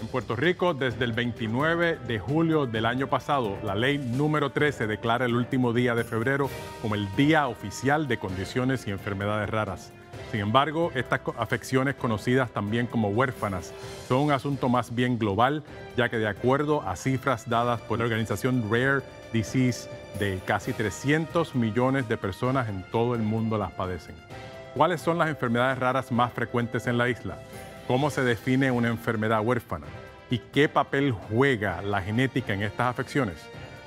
En Puerto Rico, desde el 29 de julio del año pasado, la ley número 13 declara el último día de febrero como el Día Oficial de Condiciones y Enfermedades Raras. Sin embargo, estas afecciones conocidas también como huérfanas son un asunto más bien global, ya que de acuerdo a cifras dadas por la organización Rare Disease, de casi 300 millones de personas en todo el mundo las padecen. ¿Cuáles son las enfermedades raras más frecuentes en la isla? cómo se define una enfermedad huérfana y qué papel juega la genética en estas afecciones.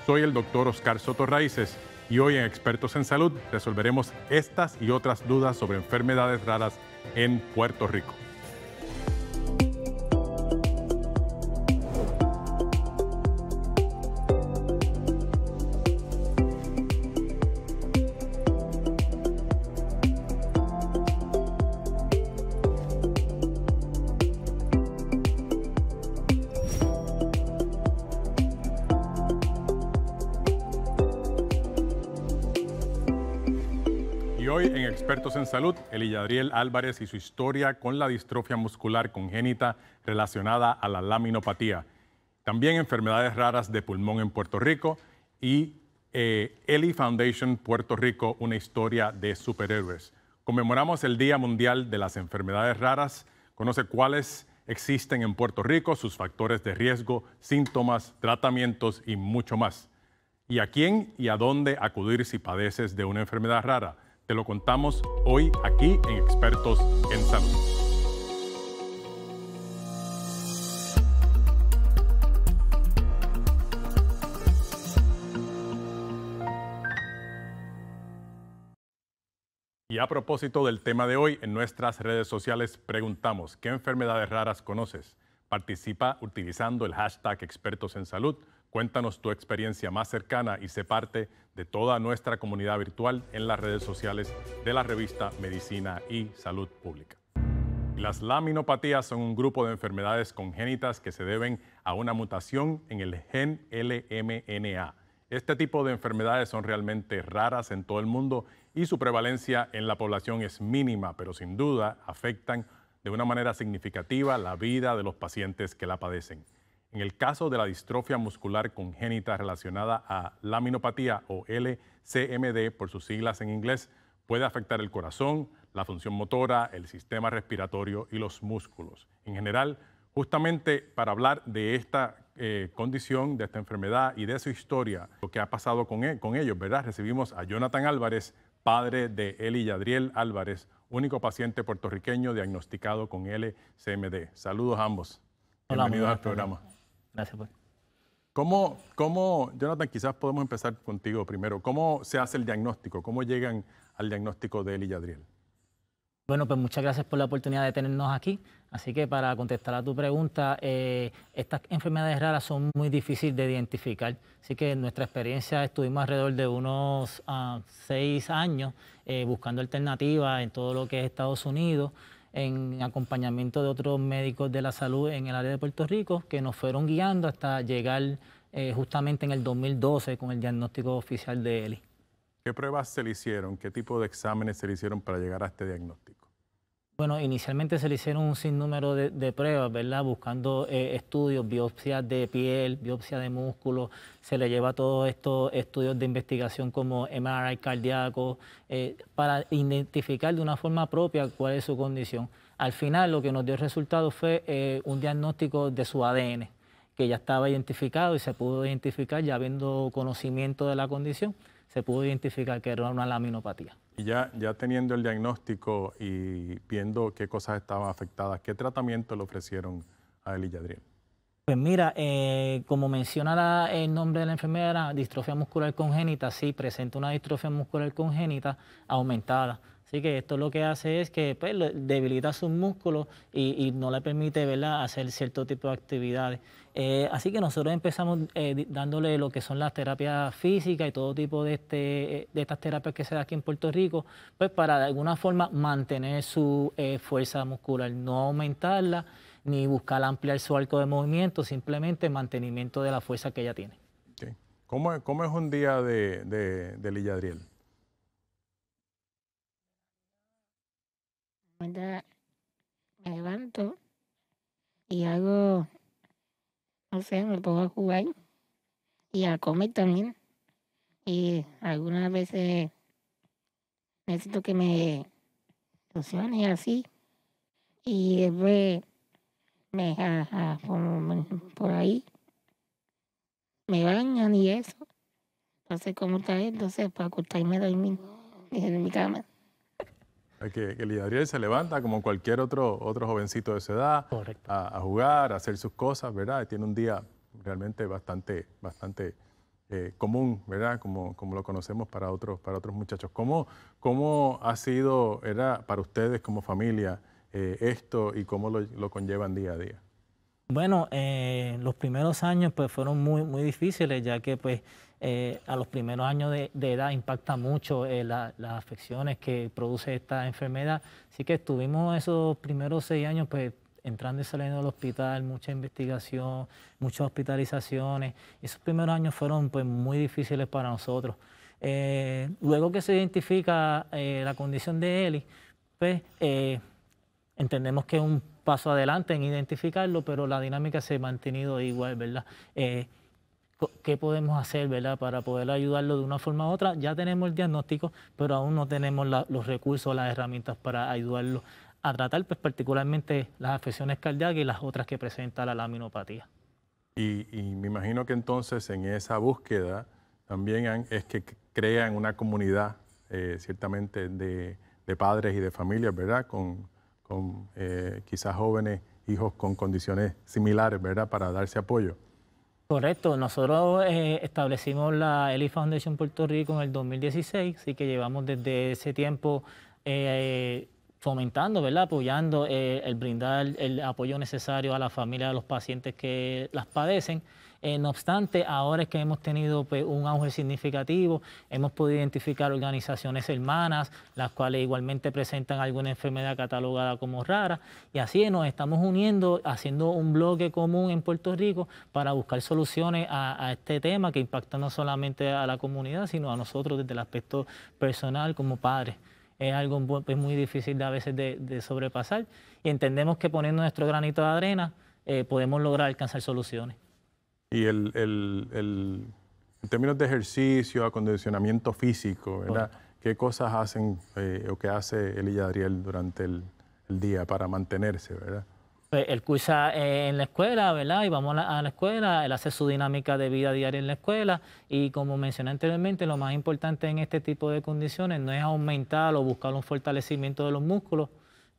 Soy el doctor Oscar Soto Raíces y hoy en Expertos en Salud resolveremos estas y otras dudas sobre enfermedades raras en Puerto Rico. en salud, Adriel Álvarez y su historia con la distrofia muscular congénita relacionada a la laminopatía. También enfermedades raras de pulmón en Puerto Rico y eh, Eli Foundation Puerto Rico, una historia de superhéroes. Conmemoramos el Día Mundial de las Enfermedades Raras. Conoce cuáles existen en Puerto Rico, sus factores de riesgo, síntomas, tratamientos y mucho más. Y a quién y a dónde acudir si padeces de una enfermedad rara. Te lo contamos hoy aquí en Expertos en Salud. Y a propósito del tema de hoy, en nuestras redes sociales preguntamos, ¿qué enfermedades raras conoces? Participa utilizando el hashtag expertos en salud Cuéntanos tu experiencia más cercana y sé parte de toda nuestra comunidad virtual en las redes sociales de la revista Medicina y Salud Pública. Las laminopatías son un grupo de enfermedades congénitas que se deben a una mutación en el gen LMNA. Este tipo de enfermedades son realmente raras en todo el mundo y su prevalencia en la población es mínima, pero sin duda afectan de una manera significativa la vida de los pacientes que la padecen. En el caso de la distrofia muscular congénita relacionada a laminopatía o LCMD por sus siglas en inglés, puede afectar el corazón, la función motora, el sistema respiratorio y los músculos. En general, justamente para hablar de esta eh, condición, de esta enfermedad y de su historia, lo que ha pasado con, él, e, con ellos, ¿verdad? Recibimos a Jonathan Álvarez, padre de Eli Adriel Álvarez, único paciente puertorriqueño diagnosticado con LCMD. Saludos a ambos. Hola, Bienvenidos al programa. Gracias, pues. ¿Cómo, Jonathan, quizás podemos empezar contigo primero? ¿Cómo se hace el diagnóstico? ¿Cómo llegan al diagnóstico de él y adriel Bueno, pues muchas gracias por la oportunidad de tenernos aquí. Así que para contestar a tu pregunta, eh, estas enfermedades raras son muy difíciles de identificar. Así que en nuestra experiencia estuvimos alrededor de unos ah, seis años eh, buscando alternativas en todo lo que es Estados Unidos en acompañamiento de otros médicos de la salud en el área de Puerto Rico, que nos fueron guiando hasta llegar eh, justamente en el 2012 con el diagnóstico oficial de ELI. ¿Qué pruebas se le hicieron? ¿Qué tipo de exámenes se le hicieron para llegar a este diagnóstico? Bueno, inicialmente se le hicieron un sinnúmero de, pruebas, ¿verdad? Buscando eh, estudios, biopsias de piel, biopsia de músculo. Se le lleva todos estos estudios de investigación como MRI cardíaco eh, para identificar de una forma propia cuál es su condición. Al final lo que nos dio el resultado fue eh, un diagnóstico de su ADN, que ya estaba identificado y se pudo identificar ya habiendo conocimiento de la condición, se pudo identificar que era una laminopatía. Y ya, ya teniendo el diagnóstico y viendo qué cosas estaban afectadas, ¿qué tratamiento le ofrecieron a él y Pues mira, eh, como menciona el nombre de la enfermera, distrofia muscular congénita, sí, presenta una distrofia muscular congénita aumentada. Así que esto lo que hace es que pues, debilita sus músculos y, no le permite hacer cierto tipo de actividades. Eh, así que nosotros empezamos eh, dándole lo que son las terapias físicas y todo tipo de, este, eh, de estas terapias que se da aquí en Puerto Rico, pues para de alguna forma mantener su fuerza muscular, no aumentarla ni buscar ampliar su arco de movimiento, simplemente mantenimiento de la fuerza que ella tiene. ¿Cómo, es un día de, de, de Lilladriel? Me levanto y hago no sé, me pongo a jugar y a comer también. Y algunas veces necesito que me y así. Y después me dejan por, ahí me bañan y eso. No sé ¿cómo está? Entonces, para acostarme a dormir en mi cama. Eh, que, que se levanta como cualquier otro, otro jovencito de su edad a, jugar, a hacer sus cosas, ¿verdad? tiene un día realmente bastante, bastante eh, común, ¿verdad? Como, como lo conocemos para otros, para otros muchachos. ¿Cómo, cómo ha sido era para ustedes como familia eh, esto y cómo lo, conllevan día a día? Bueno, los primeros años pues fueron muy, muy difíciles, ya que pues eh, a los primeros años de, edad impacta mucho eh, las afecciones que produce esta enfermedad. Así que estuvimos esos primeros seis años pues entrando y saliendo del hospital, mucha investigación, muchas hospitalizaciones. Esos primeros años fueron pues muy difíciles para nosotros. Eh, luego que se identifica la condición de Eli, pues entendemos que es un paso adelante en identificarlo, pero la dinámica se ha mantenido igual, ¿verdad? qué podemos hacer ¿verdad? para poder ayudarlo de una forma u otra. Ya tenemos el diagnóstico, pero aún no tenemos los recursos, las herramientas para ayudarlo a tratar pues, particularmente las afecciones cardíacas y las otras que presenta la laminopatía. Y, y me imagino que entonces en esa búsqueda también es que crean una comunidad eh, ciertamente de, padres y de familias, ¿verdad? Con, eh, quizás jóvenes hijos con condiciones similares, ¿verdad? Para darse apoyo. Correcto, nosotros eh, establecimos la Eli Foundation Puerto Rico en el 2016, así que llevamos desde ese tiempo eh, eh, fomentando, ¿verdad? apoyando el brindar el apoyo necesario a las familias de los pacientes que las padecen. Eh, no obstante, ahora es que hemos tenido pues, un auge significativo, hemos podido identificar organizaciones hermanas, las cuales igualmente presentan alguna enfermedad catalogada como rara, y así nos estamos uniendo, haciendo un bloque común en Puerto Rico para buscar soluciones a, este tema que impacta no solamente a la comunidad, sino a nosotros desde el aspecto personal como padres es algo muy difícil a veces de, sobrepasar y entendemos que poniendo nuestro granito de arena eh, podemos lograr alcanzar soluciones. Y el, el, en términos de ejercicio, acondicionamiento físico, ¿Qué cosas hacen eh, o qué hace y Adriel durante el, día para mantenerse, verdad? Pues, él cursa eh, en la escuela, ¿verdad? Y vamos a la, escuela, él hace su dinámica de vida diaria en la escuela y como mencioné anteriormente, lo más importante en este tipo de condiciones no es aumentar o buscar un fortalecimiento de los músculos,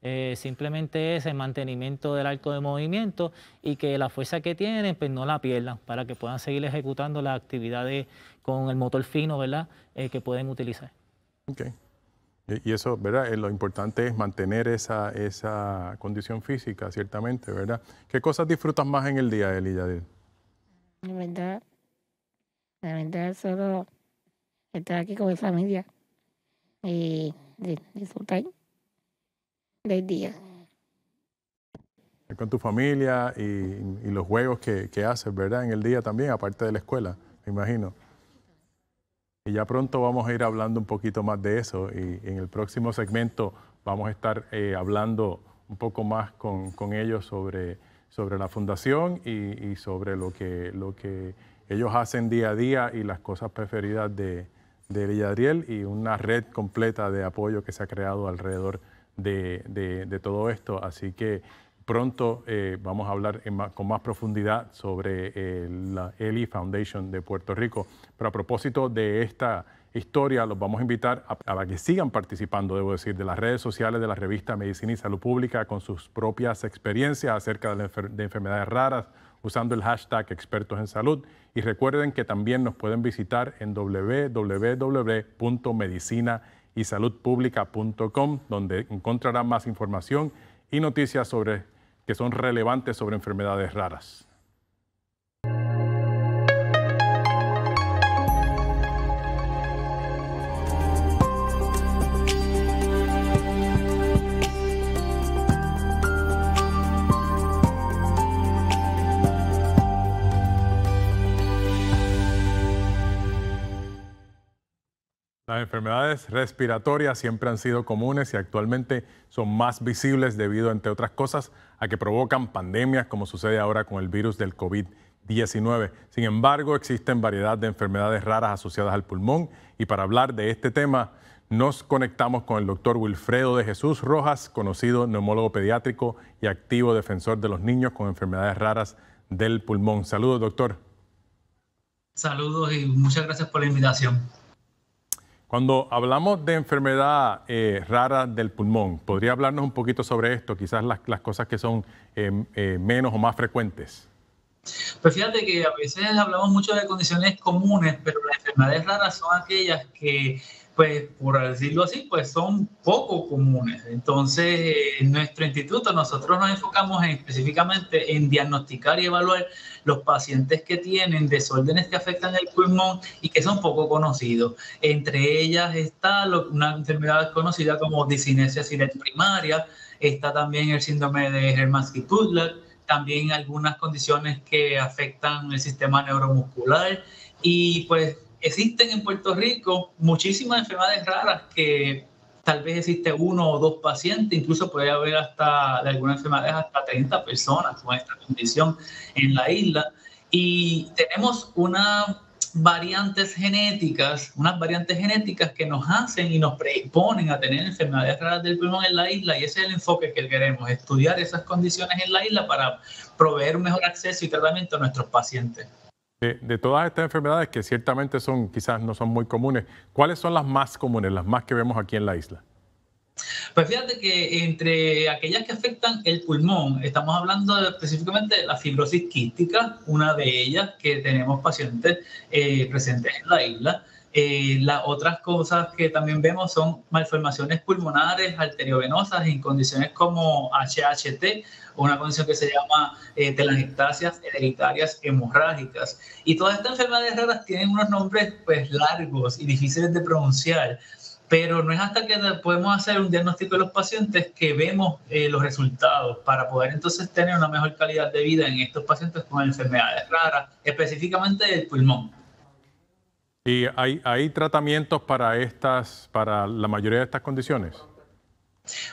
eh, simplemente es el mantenimiento del arco de movimiento y que la fuerza que tienen pues no la pierdan para que puedan seguir ejecutando las actividades con el motor fino, ¿verdad? Eh, que pueden utilizar. Ok. Y eso, ¿verdad? Eh, lo importante es mantener esa, esa condición física, ciertamente, ¿verdad? ¿Qué cosas disfrutas más en el día, Eli Yadir? La verdad, la verdad es solo estar aquí con mi familia y disfrutar del día. Con tu familia y, los juegos que, que, haces, ¿verdad? En el día también, aparte de la escuela, me imagino. Y ya pronto vamos a ir hablando un poquito más de eso y, en el próximo segmento vamos a estar eh, hablando un poco más con, ellos sobre, sobre, la fundación y, sobre lo que, lo que ellos hacen día a día y las cosas preferidas de, de Villadriel y una red completa de apoyo que se ha creado alrededor de, todo esto. Así que pronto eh, vamos a hablar con más profundidad sobre eh, la ELI Foundation de Puerto Rico. Pero a propósito de esta historia, los vamos a invitar a, que sigan participando, debo decir, de las redes sociales de la revista Medicina y Salud Pública con sus propias experiencias acerca de, enfermedades raras usando el hashtag expertos en salud. Y recuerden que también nos pueden visitar en www.medicina.com y saludpublica.com, donde encontrará más información y noticias sobre, que son relevantes sobre enfermedades raras. Las enfermedades respiratorias siempre han sido comunes y actualmente son más visibles debido, entre otras cosas, a que provocan pandemias como sucede ahora con el virus del COVID-19. Sin embargo, existen variedad de enfermedades raras asociadas al pulmón y para hablar de este tema nos conectamos con el doctor Wilfredo de Jesús Rojas, conocido neumólogo pediátrico y activo defensor de los niños con enfermedades raras del pulmón. Saludos, doctor. Saludos y muchas gracias por la invitación. Cuando hablamos de enfermedad eh, rara del pulmón, ¿podría hablarnos un poquito sobre esto? Quizás las, cosas que son eh, eh, menos o más frecuentes. Pues fíjate que a veces hablamos mucho de condiciones comunes, pero las enfermedades raras son aquellas que pues por decirlo así, pues son poco comunes. Entonces, en nuestro instituto nosotros nos enfocamos específicamente en diagnosticar y evaluar los pacientes que tienen desórdenes que afectan el pulmón y que son poco conocidos. Entre ellas está una enfermedad conocida como disinesia siret primaria, está también el síndrome de Hermansky-Pudlak, también algunas condiciones que afectan el sistema neuromuscular y pues existen en Puerto Rico muchísimas enfermedades raras que tal vez existe uno o dos pacientes, incluso puede haber hasta de algunas enfermedades hasta 30 personas con esta condición en la isla. Y tenemos unas variantes genéticas, unas variantes genéticas que nos hacen y nos predisponen a tener enfermedades raras del pulmón en la isla y ese es el enfoque que queremos, estudiar esas condiciones en la isla para proveer un mejor acceso y tratamiento a nuestros pacientes. De, todas estas enfermedades que ciertamente son, quizás no son muy comunes, ¿cuáles son las más comunes, las más que vemos aquí en la isla? Pues fíjate que entre aquellas que afectan el pulmón, estamos hablando específicamente de la fibrosis quística, una de ellas que tenemos pacientes eh, presentes en la isla. Eh, las otras cosas que también vemos son malformaciones pulmonares, arteriovenosas, en condiciones como HHT, una condición que se llama eh, telangiectasias hereditarias hemorrágicas. Y todas estas enfermedades raras tienen unos nombres pues largos y difíciles de pronunciar pero no es hasta que podemos hacer un diagnóstico de los pacientes que vemos eh, los resultados para poder entonces tener una mejor calidad de vida en estos pacientes con enfermedades raras, específicamente del pulmón. ¿Y hay, hay tratamientos para, estas, para la mayoría de estas condiciones?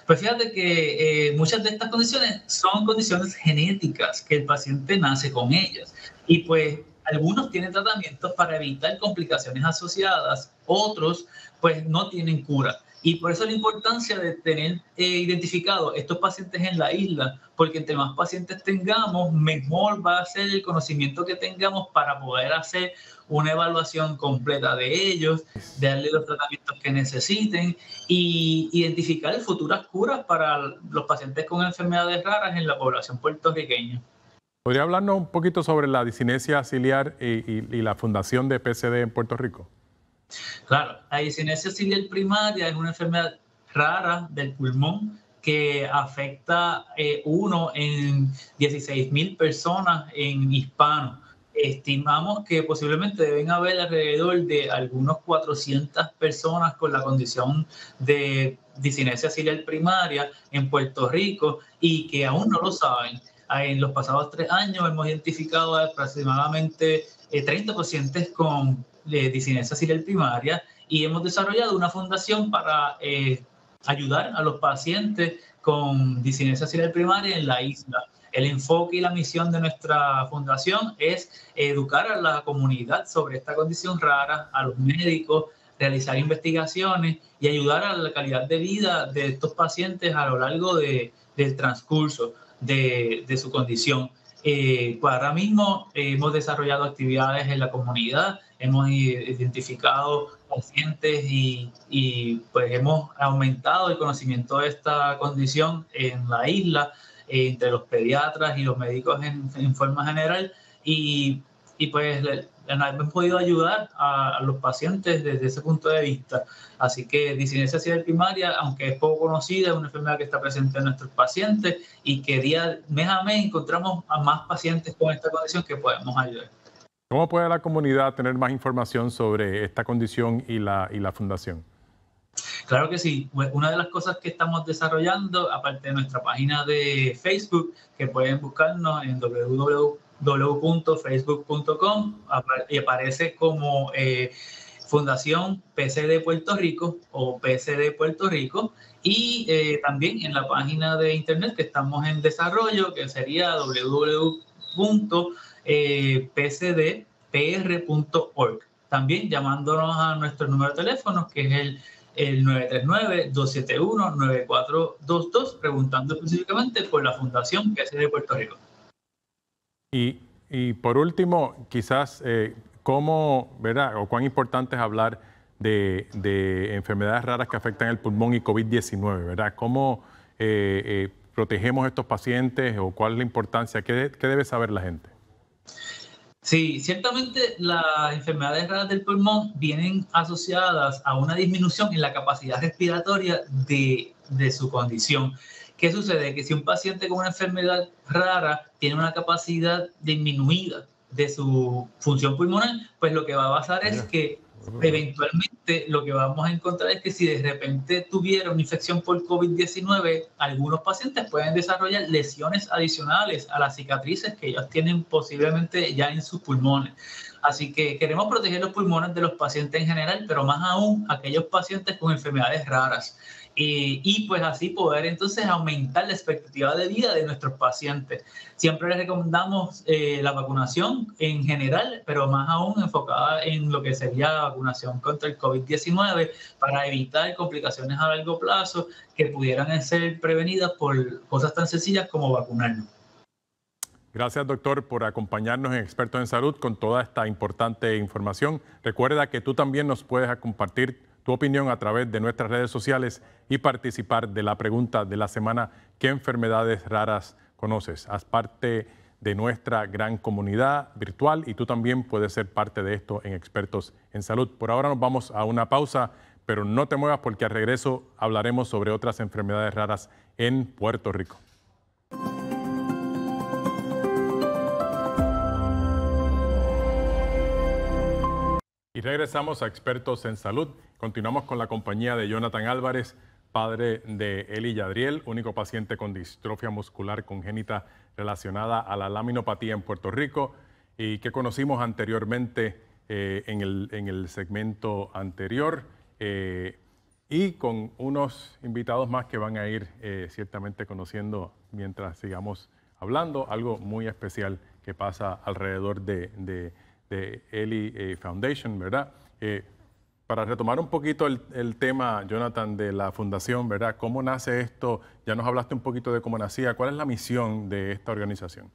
Pues fíjate que eh, muchas de estas condiciones son condiciones genéticas que el paciente nace con ellas. Y pues algunos tienen tratamientos para evitar complicaciones asociadas, otros pues no tienen cura. Y por eso la importancia de tener eh, identificado estos pacientes en la isla, porque entre más pacientes tengamos, mejor va a ser el conocimiento que tengamos para poder hacer una evaluación completa de ellos, darle los tratamientos que necesiten y identificar futuras curas para los pacientes con enfermedades raras en la población puertorriqueña. ¿Podría hablarnos un poquito sobre la disinesia ciliar y, la fundación de PCD en Puerto Rico? Claro, la disinesia ciliar primaria es una enfermedad rara del pulmón que afecta eh, uno en 16 mil personas en hispanos estimamos que posiblemente deben haber alrededor de algunos 400 personas con la condición de disinencia ciliar primaria en Puerto Rico y que aún no lo saben. En los pasados tres años hemos identificado aproximadamente 30 eh, pacientes con eh, disinencia ciliar primaria y hemos desarrollado una fundación para eh, ayudar a los pacientes con disinencia ciliar primaria en la isla. El enfoque y la misión de nuestra fundación es educar a la comunidad sobre esta condición rara, a los médicos, realizar investigaciones y ayudar a la calidad de vida de estos pacientes a lo largo de, del transcurso de, de su condición. Eh, pues ahora mismo hemos desarrollado actividades en la comunidad, hemos identificado pacientes y, y, pues hemos aumentado el conocimiento de esta condición en la isla entre los pediatras y los médicos en, forma general y, y pues hemos podido ayudar a, los pacientes desde ese punto de vista. Así que disinencia cerebral primaria, aunque es poco conocida, es una enfermedad que está presente en nuestros pacientes y que día, mes a mes encontramos a más pacientes con esta condición que podemos ayudar. ¿Cómo puede la comunidad tener más información sobre esta condición y la, y la fundación? Claro que sí. Pues, una de las cosas que estamos desarrollando, aparte de nuestra página de Facebook, que pueden buscarnos en www.facebook.com y aparece como eh, Fundación PCD Puerto Rico o PCD Puerto Rico. Y eh, también en la página de internet que estamos en desarrollo, que sería www.pcdpr.org. Eh, también llamándonos a nuestro número de teléfono, que es el el 939-271-9422, preguntando específicamente por la fundación que hace de Puerto Rico. Y, por último, quizás, eh, ¿cómo, verdad, o cuán importante es hablar de, enfermedades raras que afectan el pulmón y COVID-19, verdad? ¿Cómo eh, eh, protegemos a estos pacientes o cuál es la importancia? ¿Qué, qué debe saber la gente? Sí, ciertamente las enfermedades raras del pulmón vienen asociadas a una disminución en la capacidad respiratoria de, su condición. ¿Qué sucede? Que si un paciente con una enfermedad rara tiene una capacidad disminuida de su función pulmonar, pues lo que va a pasar es que Eventualmente lo que vamos a encontrar es que si de repente tuviera una infección por COVID-19, algunos pacientes pueden desarrollar lesiones adicionales a las cicatrices que ellos tienen posiblemente ya en sus pulmones. Así que queremos proteger los pulmones de los pacientes en general, pero más aún aquellos pacientes con enfermedades raras. Eh, y pues así poder entonces aumentar la expectativa de vida de nuestros pacientes. Siempre les recomendamos eh, la vacunación en general, pero más aún enfocada en lo que sería la vacunación contra el COVID-19 para evitar complicaciones a largo plazo que pudieran ser prevenidas por cosas tan sencillas como vacunarnos. Gracias, doctor, por acompañarnos en Expertos en Salud con toda esta importante información. Recuerda que tú también nos puedes compartir tu opinión a través de nuestras redes sociales y participar de la pregunta de la semana, ¿qué enfermedades raras conoces? Haz parte de nuestra gran comunidad virtual y tú también puedes ser parte de esto en Expertos en Salud. Por ahora nos vamos a una pausa, pero no te muevas porque al regreso hablaremos sobre otras enfermedades raras en Puerto Rico. Y regresamos a Expertos en Salud. Continuamos con la compañía de Jonathan Álvarez, padre de Eli Yadriel, único paciente con distrofia muscular congénita relacionada a la laminopatía en Puerto Rico y que conocimos anteriormente eh, en, el, en, el, segmento anterior. Eh, y con unos invitados más que van a ir eh, ciertamente conociendo mientras sigamos hablando, algo muy especial que pasa alrededor de, de, Eli Foundation, ¿verdad? para retomar un poquito el, tema, Jonathan, de la fundación, ¿verdad? ¿Cómo nace esto? Ya nos hablaste un poquito de cómo nacía. ¿Cuál es la misión de esta organización?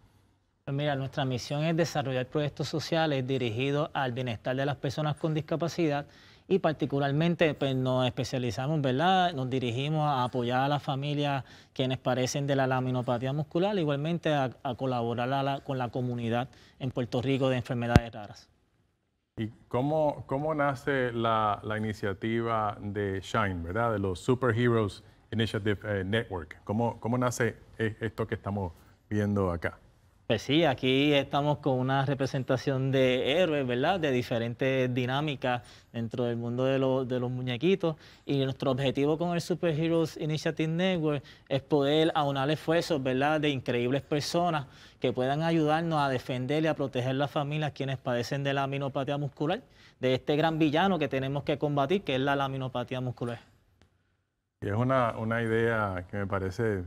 Pues mira, nuestra misión es desarrollar proyectos sociales dirigidos al bienestar de las personas con discapacidad y particularmente pues, nos especializamos, ¿verdad? Nos dirigimos a apoyar a las familias quienes parecen de la laminopatía muscular, igualmente a, colaborar con la comunidad en Puerto Rico de enfermedades raras. ¿Y cómo, cómo nace la, la, iniciativa de Shine, verdad? De los Superheroes Initiative eh, Network. ¿Cómo, cómo nace eh, esto que estamos viendo acá? Pues sí, aquí estamos con una representación de héroes, ¿verdad? De diferentes dinámicas dentro del mundo de, los muñequitos. Y nuestro objetivo con el Superheroes Initiative Network es poder aunar esfuerzos, ¿verdad? De increíbles personas que puedan ayudarnos a defender y a proteger las familias quienes padecen de la aminopatía muscular, de este gran villano que tenemos que combatir, que es la laminopatía muscular. Y es una idea que me parece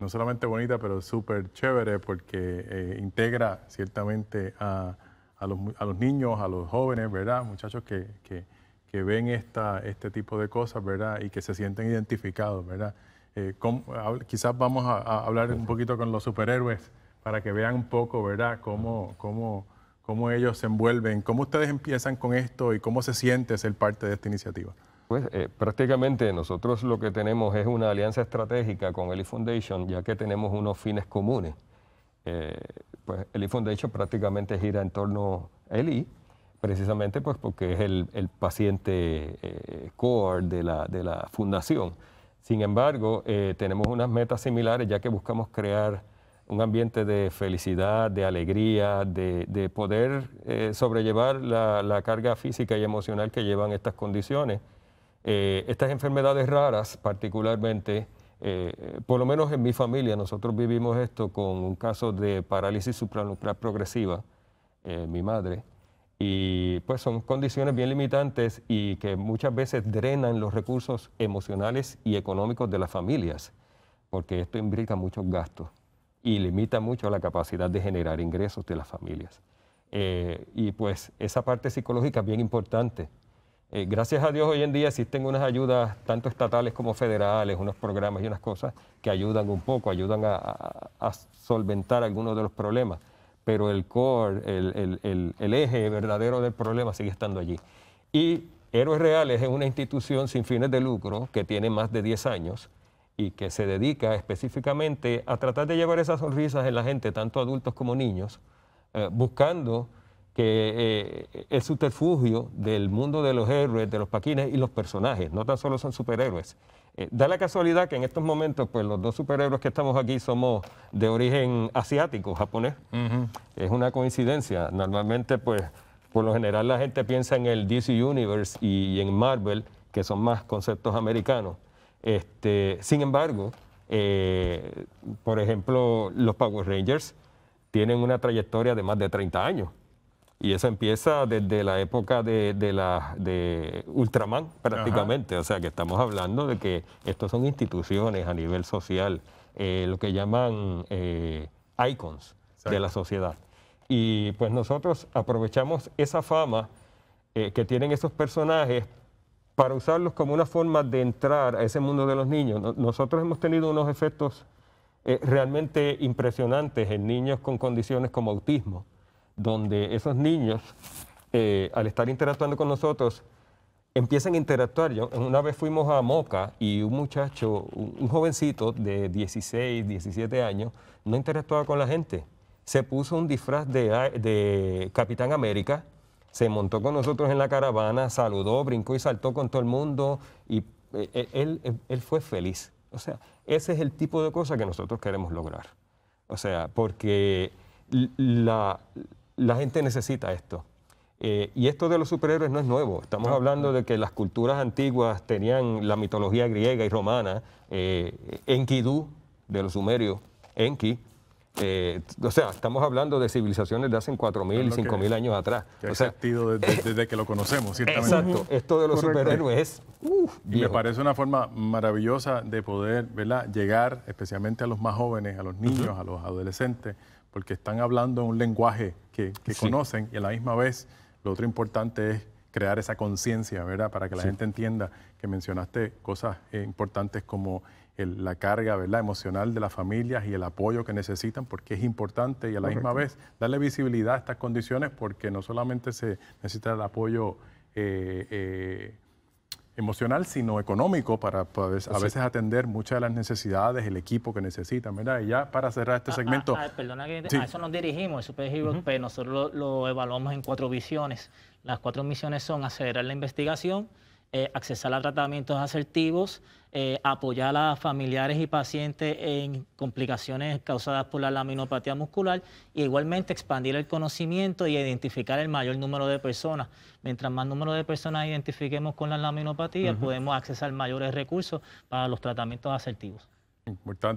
no solamente bonita, pero súper chévere porque eh, integra ciertamente a, a, los, a, los, niños, a los jóvenes, ¿verdad? Muchachos que, ven esta, este tipo de cosas, ¿verdad? Y que se sienten identificados, ¿verdad? Eh, quizás vamos a, hablar un poquito con los superhéroes para que vean un poco, ¿verdad? Cómo, cómo, cómo ellos se envuelven, cómo ustedes empiezan con esto y cómo se siente ser parte de esta iniciativa. Pues eh, prácticamente nosotros lo que tenemos es una alianza estratégica con Eli Foundation, ya que tenemos unos fines comunes. Eh, pues Eli Foundation prácticamente gira en torno a Eli, precisamente pues porque es el, paciente eh, core de la, fundación. Sin embargo, eh, tenemos unas metas similares, ya que buscamos crear un ambiente de felicidad, de alegría, de, poder sobrellevar la carga física y emocional que llevan estas condiciones eh, estas enfermedades raras, particularmente, eh, por lo menos en mi familia, nosotros vivimos esto con un caso de parálisis supranuclear progresiva, eh, mi madre, y pues son condiciones bien limitantes y que muchas veces drenan los recursos emocionales y económicos de las familias, porque esto implica muchos gastos y limita mucho la capacidad de generar ingresos de las familias. y pues esa parte psicológica es bien importante eh, gracias a Dios hoy en día existen unas ayudas, tanto estatales como federales, unos programas y unas cosas que ayudan un poco, ayudan a, solventar algunos de los problemas, pero el core, el, eje verdadero del problema sigue estando allí. Y Héroes Reales es una institución sin fines de lucro que tiene más de 10 años y que se dedica específicamente a tratar de llevar esas sonrisas en la gente, tanto adultos como niños, eh, buscando que eh, es es subterfugio del mundo de los héroes, de los paquines y los personajes, no tan solo son superhéroes. Eh, da la casualidad que en estos momentos, pues los dos superhéroes que estamos aquí somos de origen asiático, japonés. Es una coincidencia. Normalmente, pues, por lo general la gente piensa en el DC Universe y, en Marvel, que son más conceptos americanos. Este, sin embargo, eh, por ejemplo, los Power Rangers tienen una trayectoria de más de 30 años. Y eso empieza desde la época de, de Ultraman prácticamente, o sea que estamos hablando de que estos son instituciones a nivel social, eh, lo que llaman eh, icons de la sociedad. Y pues nosotros aprovechamos esa fama eh, que tienen esos personajes para usarlos como una forma de entrar a ese mundo de los niños. Nosotros hemos tenido unos efectos realmente impresionantes en niños con condiciones como autismo, donde esos niños, eh, al estar interactuando con nosotros, empiezan a interactuar. Yo, una vez fuimos a Moca y un muchacho, un, jovencito de 16, 17 años, no interactuaba con la gente. Se puso un disfraz de, de Capitán América, se montó con nosotros en la caravana, saludó, brincó y saltó con todo el mundo y eh, eh, él, él, él fue feliz. O sea, ese es el tipo de cosa que nosotros queremos lograr. O sea, porque la, la gente necesita esto. Eh, y esto de los superhéroes no es nuevo. Estamos hablando de que las culturas antiguas tenían la mitología griega y romana, eh, Enkidu de los sumerios, Enki. Eh, o sea, estamos hablando de civilizaciones de hace 4.000, 5.000 años atrás. Que o desde, que lo conocemos, ciertamente. Exacto, esto de los superhéroes y me parece una forma maravillosa de poder ¿verdad? llegar especialmente a los más jóvenes, a los niños, a los adolescentes, porque están hablando un lenguaje conocen y a la misma vez lo otro importante es crear esa conciencia, ¿verdad? Para que la gente entienda que mencionaste cosas eh, importantes como la carga, ¿verdad? Emocional de las familias y el apoyo que necesitan, porque es importante y a la misma vez darle visibilidad a estas condiciones, porque no solamente se necesita el apoyo eh, eh, emocional, sino económico para, a pues veces atender muchas de las necesidades, el equipo que necesitan, ¿verdad? Y ya para cerrar este ah, ah, segmento... Ah, perdona que a eso nos dirigimos, el pero pues, pues, nosotros lo, evaluamos en cuatro visiones. Las cuatro misiones son acelerar la investigación, eh, accesar a tratamientos asertivos, eh, apoyar a familiares y pacientes en complicaciones causadas por la laminopatía muscular y igualmente expandir el conocimiento y identificar el mayor número de personas. Mientras más número de personas identifiquemos con la laminopatía, podemos accesar mayores recursos para los tratamientos asertivos.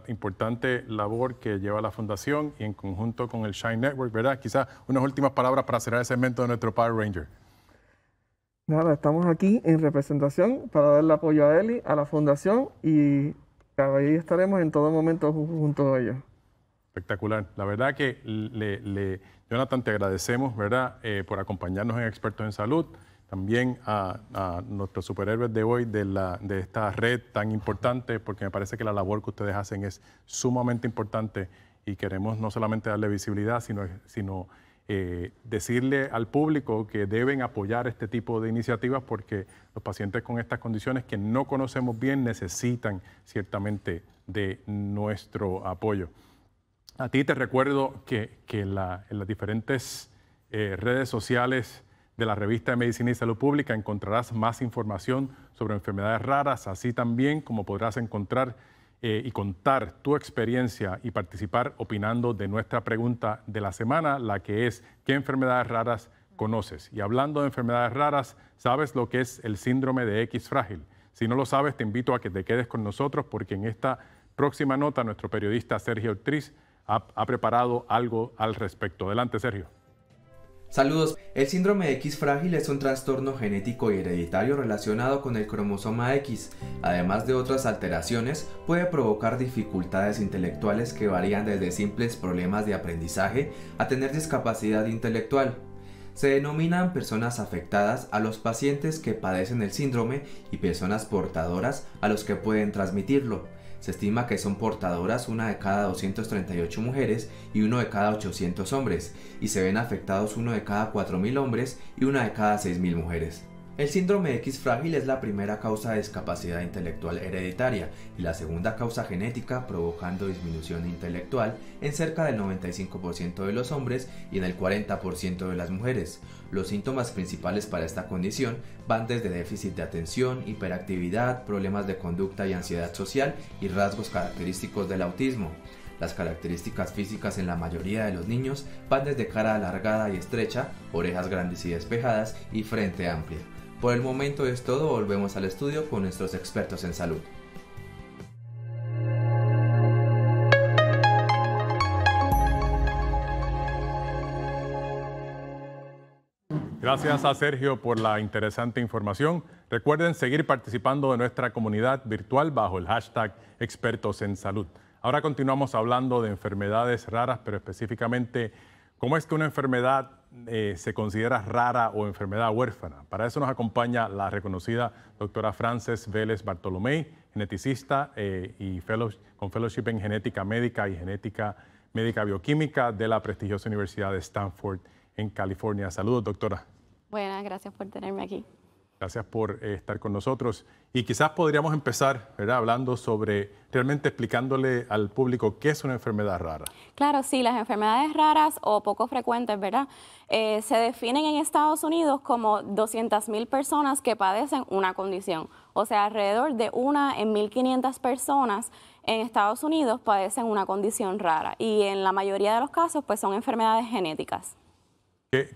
Importante, labor que lleva la Fundación y en conjunto con el Shine Network, ¿verdad? Quizás unas últimas palabras para cerrar ese segmento de nuestro Power Ranger. Nada, estamos aquí en representación para darle apoyo a Eli, a la fundación y ahí estaremos en todo momento junto a ellos. Espectacular. La verdad que, Jonathan, te agradecemos, ¿verdad?, eh, por acompañarnos en Expertos en Salud. También a, nuestros superhéroes de hoy de, esta red tan importante, porque me parece que la labor que ustedes hacen es sumamente importante y queremos no solamente darle visibilidad, sino, sino eh, decirle al público que deben apoyar este tipo de iniciativas porque los pacientes con estas condiciones que no conocemos bien necesitan ciertamente de nuestro apoyo. A ti te recuerdo que, en las diferentes eh, redes sociales de la revista de Medicina y Salud Pública encontrarás más información sobre enfermedades raras, así también como podrás encontrar eh, y contar tu experiencia y participar opinando de nuestra pregunta de la semana, la que es ¿qué enfermedades raras conoces? Y hablando de enfermedades raras, ¿sabes lo que es el síndrome de X frágil? Si no lo sabes, te invito a que te quedes con nosotros porque en esta próxima nota nuestro periodista Sergio Ortiz ha preparado algo al respecto. Adelante, Sergio. Saludos. El síndrome de X frágil es un trastorno genético y hereditario relacionado con el cromosoma X. Además de otras alteraciones, puede provocar dificultades intelectuales que varían desde simples problemas de aprendizaje a tener discapacidad intelectual. Se denominan personas afectadas a los pacientes que padecen el síndrome y personas portadoras a los que pueden transmitirlo. Se estima que son portadoras una de cada 238 mujeres y uno de cada 800 hombres, y se ven afectados uno de cada 4.000 hombres y una de cada 6.000 mujeres. El síndrome X frágil es la primera causa de discapacidad intelectual hereditaria y la segunda causa genética provocando disminución intelectual en cerca del 95% de los hombres y en el 40% de las mujeres. Los síntomas principales para esta condición van desde déficit de atención, hiperactividad, problemas de conducta y ansiedad social y rasgos característicos del autismo. Las características físicas en la mayoría de los niños van desde cara alargada y estrecha, orejas grandes y despejadas y frente amplia. Por el momento es todo, volvemos al estudio con nuestros expertos en salud. Gracias a Sergio por la interesante información. Recuerden seguir participando de nuestra comunidad virtual bajo el hashtag expertos en salud. Ahora continuamos hablando de enfermedades raras, pero específicamente ¿Cómo es que una enfermedad eh, se considera rara o enfermedad huérfana? Para eso nos acompaña la reconocida doctora Frances Vélez Bartolomé, geneticista eh, y con fellowship en genética médica y genética médica bioquímica de la prestigiosa Universidad de Stanford en California. Saludos, doctora. Buenas, gracias por tenerme aquí. Gracias por eh, estar con nosotros. Y quizás podríamos empezar hablando sobre, realmente explicándole al público qué es una enfermedad rara. Claro, sí, las enfermedades raras o poco frecuentes, ¿verdad? Eh, se definen en Estados Unidos como 200.000 personas que padecen una condición. O sea, alrededor de una en 1.500 personas en Estados Unidos padecen una condición rara. Y en la mayoría de los casos, pues son enfermedades genéticas.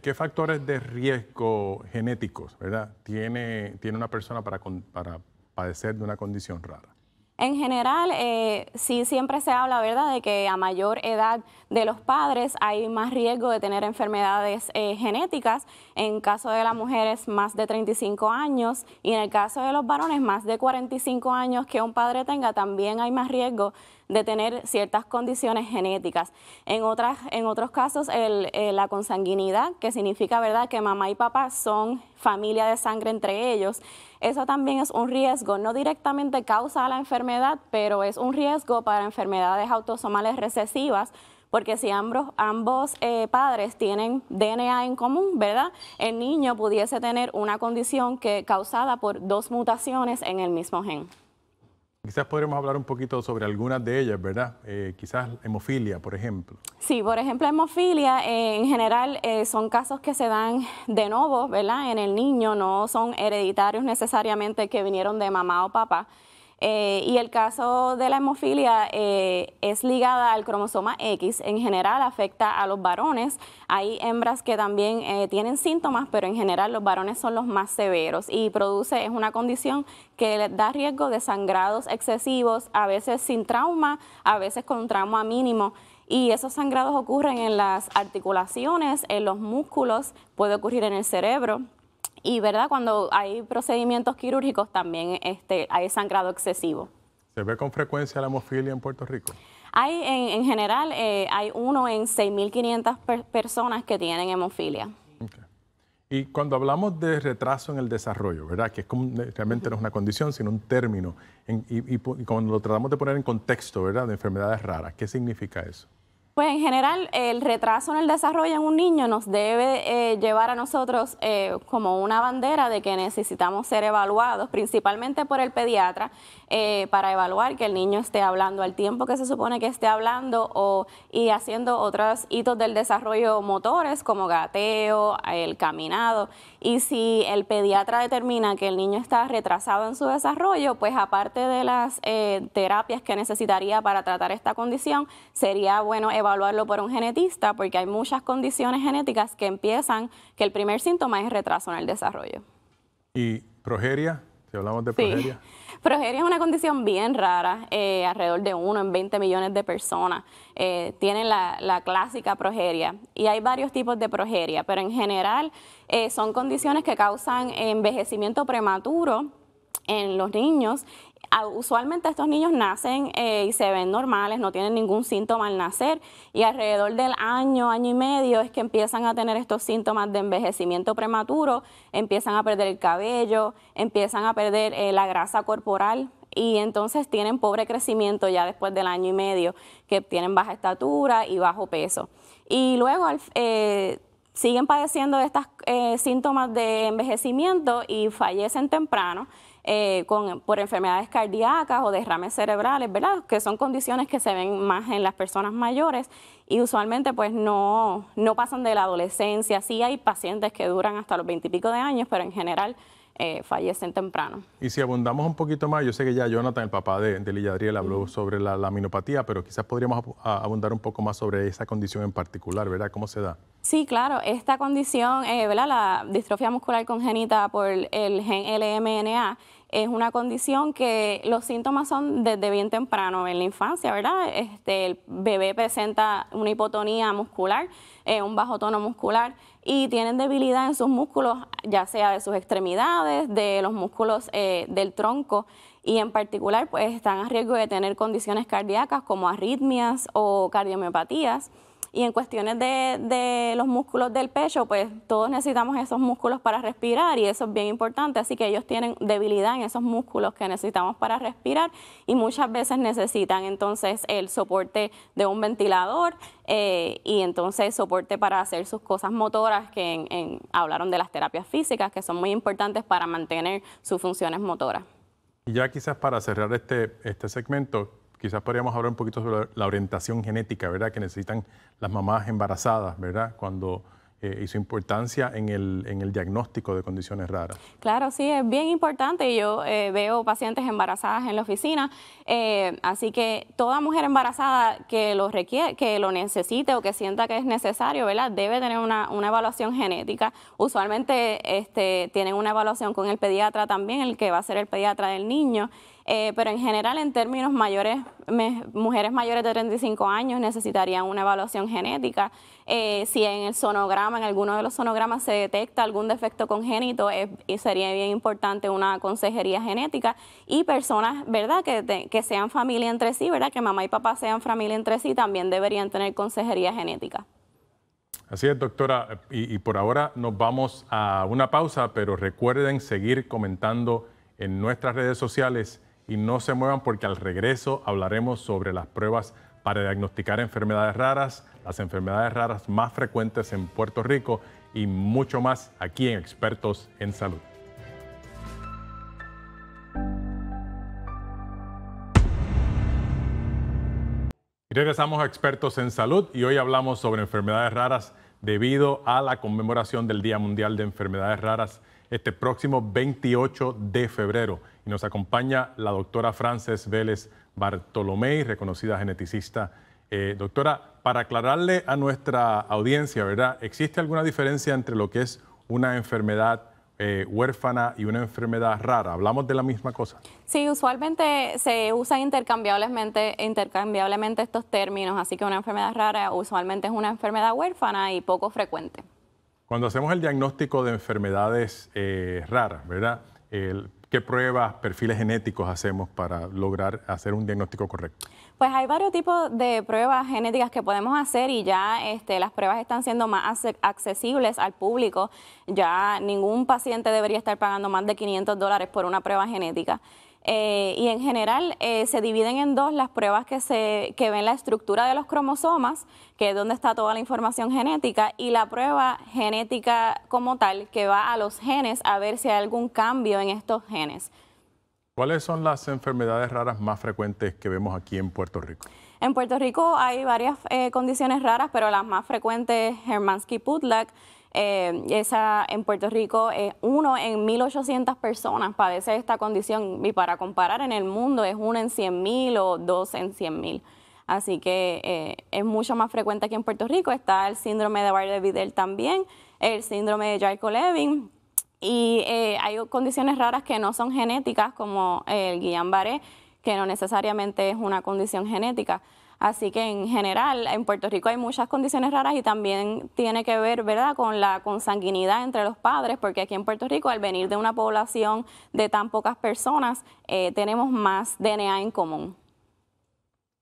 ¿Qué, factores de riesgo genéticos ¿verdad? Tiene, tiene una persona para, para padecer de una condición rara? En general, eh, sí siempre se habla, ¿verdad?, de que a mayor edad de los padres hay más riesgo de tener enfermedades eh, genéticas. En caso de las mujeres, más de 35 años. Y en el caso de los varones, más de 45 años que un padre tenga, también hay más riesgo de tener ciertas condiciones genéticas. En, otras, en otros casos, eh, la consanguinidad, que significa, ¿verdad?, que mamá y papá son familia de sangre entre ellos. Eso también es un riesgo, no directamente causa la enfermedad, pero es un riesgo para enfermedades autosomales recesivas porque si ambos, eh, padres tienen DNA en común, ¿verdad? El niño pudiese tener una condición que causada por dos mutaciones en el mismo gen. Quizás podremos hablar un poquito sobre algunas de ellas, ¿verdad? Eh, quizás hemofilia, por ejemplo. Sí, por ejemplo, hemofilia eh, en general eh, son casos que se dan de nuevo, ¿verdad? En el niño, no son hereditarios necesariamente que vinieron de mamá o papá. Eh, y el caso de la hemofilia eh, es ligada al cromosoma X. En general afecta a los varones. Hay hembras que también eh, tienen síntomas, pero en general los varones son los más severos y produce, es una condición que da riesgo de sangrados excesivos, a veces sin trauma, a veces con trauma mínimo. Y esos sangrados ocurren en las articulaciones, en los músculos, puede ocurrir en el cerebro, y verdad cuando hay procedimientos quirúrgicos también este, hay sangrado excesivo. ¿Se ve con frecuencia la hemofilia en Puerto Rico? Hay en, general eh, hay uno en 6.500 personas que tienen hemofilia. Y cuando hablamos de retraso en el desarrollo, ¿verdad? Que es eh, realmente no es una condición, sino un término. y, y cuando lo tratamos de poner en contexto, ¿verdad? De enfermedades raras, ¿qué significa eso? Pues en general el retraso en el desarrollo en un niño nos debe eh, llevar a nosotros eh, como una bandera de que necesitamos ser evaluados, principalmente por el pediatra eh, para evaluar que el niño esté hablando al tiempo que se supone que esté hablando o, y haciendo otros hitos del desarrollo motores como gateo, el caminado. Y si el pediatra determina que el niño está retrasado en su desarrollo, pues aparte de las eh, terapias que necesitaría para tratar esta condición, sería bueno evaluarlo por un genetista porque hay muchas condiciones genéticas que empiezan, que el primer síntoma es retraso en el desarrollo. ¿Y progeria? Si hablamos de progeria. Progeria es una condición bien rara, eh, alrededor de uno en 20 millones de personas eh, tienen la, clásica progeria y hay varios tipos de progeria, pero en general eh, son condiciones que causan envejecimiento prematuro en los niños usualmente estos niños nacen eh, y se ven normales, no tienen ningún síntoma al nacer y alrededor del año, año y medio es que empiezan a tener estos síntomas de envejecimiento prematuro, empiezan a perder el cabello, empiezan a perder eh, la grasa corporal, y entonces tienen pobre crecimiento ya después del año y medio, que tienen baja estatura y bajo peso. Y luego eh, siguen padeciendo de estos síntomas de envejecimiento y fallecen temprano eh, por enfermedades cardíacas o derrames cerebrales, ¿verdad? Que son condiciones que se ven más en las personas mayores y usualmente pues no, no pasan de la adolescencia. Sí hay pacientes que duran hasta los veintipico de años, pero en general eh, fallecen temprano. Y si abundamos un poquito más, yo sé que ya Jonathan, el papá de, Lilladriel, habló sobre la laminopatía, pero quizás podríamos abundar un poco más sobre esa condición en particular, ¿verdad? ¿Cómo se da? Sí, claro, esta condición, eh, ¿verdad? La distrofia muscular congénita por el gen LMNA es una condición que los síntomas son desde bien temprano en la infancia, ¿verdad? Este, el bebé presenta una hipotonía muscular, eh, un bajo tono muscular y tienen debilidad en sus músculos, ya sea de sus extremidades, de los músculos eh, del tronco y en particular pues están a riesgo de tener condiciones cardíacas como arritmias o cardiomiopatías. Y en cuestiones de, los músculos del pecho, pues todos necesitamos esos músculos para respirar y eso es bien importante. Así que ellos tienen debilidad en esos músculos que necesitamos para respirar y muchas veces necesitan entonces el soporte de un ventilador eh, y entonces soporte para hacer sus cosas motoras que hablaron de las terapias físicas que son muy importantes para mantener sus funciones motoras. Y ya quizás para cerrar este, este segmento, quizás podríamos hablar un poquito sobre la orientación genética, ¿verdad? Que necesitan las mamás embarazadas, ¿verdad? Cuando y eh, su importancia en el, diagnóstico de condiciones raras. Claro, sí, es bien importante. Yo eh, veo pacientes embarazadas en la oficina, eh, así que toda mujer embarazada que lo requiere, que lo necesite o que sienta que es necesario, ¿verdad? Debe tener una, evaluación genética. Usualmente este, tienen una evaluación con el pediatra también, el que va a ser el pediatra del niño. Eh, pero en general en términos mayores, mujeres mayores de 35 años necesitarían una evaluación genética. Eh, si en el sonograma, en alguno de los sonogramas se detecta algún defecto congénito, sería bien importante una consejería genética y personas, ¿verdad?, que, sean familia entre sí, ¿verdad?, que mamá y papá sean familia entre sí, también deberían tener consejería genética. Así es, doctora. y, por ahora nos vamos a una pausa, pero recuerden seguir comentando en nuestras redes sociales y no se muevan porque al regreso hablaremos sobre las pruebas para diagnosticar enfermedades raras, las enfermedades raras más frecuentes en Puerto Rico y mucho más aquí en Expertos en Salud. regresamos a Expertos en Salud y hoy hablamos sobre enfermedades raras debido a la conmemoración del Día Mundial de Enfermedades Raras este próximo 28 de febrero nos acompaña la doctora Frances Vélez Bartolomé, reconocida geneticista. Eh, doctora, para aclararle a nuestra audiencia, ¿verdad? ¿Existe alguna diferencia entre lo que es una enfermedad eh, huérfana y una enfermedad rara? ¿Hablamos de la misma cosa? Sí, usualmente se usan intercambiablemente, estos términos, así que una enfermedad rara usualmente es una enfermedad huérfana y poco frecuente. Cuando hacemos el diagnóstico de enfermedades eh, raras, ¿verdad? El, ¿Qué pruebas, perfiles genéticos hacemos para lograr hacer un diagnóstico correcto? Pues hay varios tipos de pruebas genéticas que podemos hacer y ya este, las pruebas están siendo más accesibles al público. Ya ningún paciente debería estar pagando más de 500 dólares por una prueba genética. Eh, y en general eh, se dividen en dos las pruebas que, se, que ven la estructura de los cromosomas, que es donde está toda la información genética, y la prueba genética como tal, que va a los genes a ver si hay algún cambio en estos genes. ¿Cuáles son las enfermedades raras más frecuentes que vemos aquí en Puerto Rico? En Puerto Rico hay varias eh, condiciones raras, pero las más frecuentes, es Hermansky-Pudlak, eh, esa en Puerto Rico, eh, uno en 1.800 personas padece esta condición y para comparar en el mundo es uno en 100.000 o dos en 100.000. Así que eh, es mucho más frecuente aquí en Puerto Rico. Está el síndrome de de Videl también, el síndrome de Jarko-Levin y eh, hay condiciones raras que no son genéticas como el Guillain-Barré, que no necesariamente es una condición genética. Así que en general en Puerto Rico hay muchas condiciones raras y también tiene que ver, ¿verdad?, con la consanguinidad entre los padres, porque aquí en Puerto Rico, al venir de una población de tan pocas personas, eh, tenemos más DNA en común.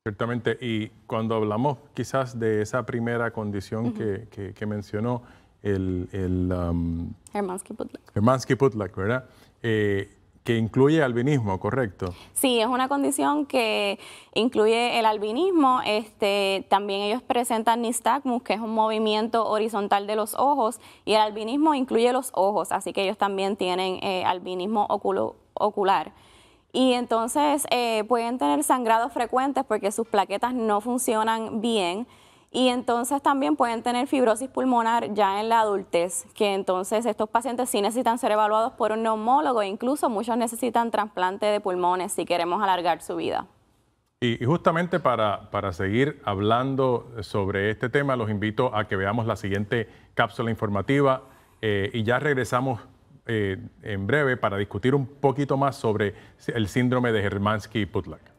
Ciertamente, y cuando hablamos quizás de esa primera condición que, mencionó el... el um, Hermansky-Putlack. Hermansky-Putlack, ¿verdad? Eh, que incluye albinismo, ¿correcto? Sí, es una condición que incluye el albinismo. Este, también ellos presentan nistagmus, que es un movimiento horizontal de los ojos, y el albinismo incluye los ojos, así que ellos también tienen eh, albinismo ocular. Y entonces eh, pueden tener sangrados frecuentes porque sus plaquetas no funcionan bien. Y entonces también pueden tener fibrosis pulmonar ya en la adultez, que entonces estos pacientes sí necesitan ser evaluados por un neumólogo, e incluso muchos necesitan trasplante de pulmones si queremos alargar su vida. Y, justamente para, seguir hablando sobre este tema, los invito a que veamos la siguiente cápsula informativa eh, y ya regresamos eh, en breve para discutir un poquito más sobre el síndrome de Hermansky-Putlack.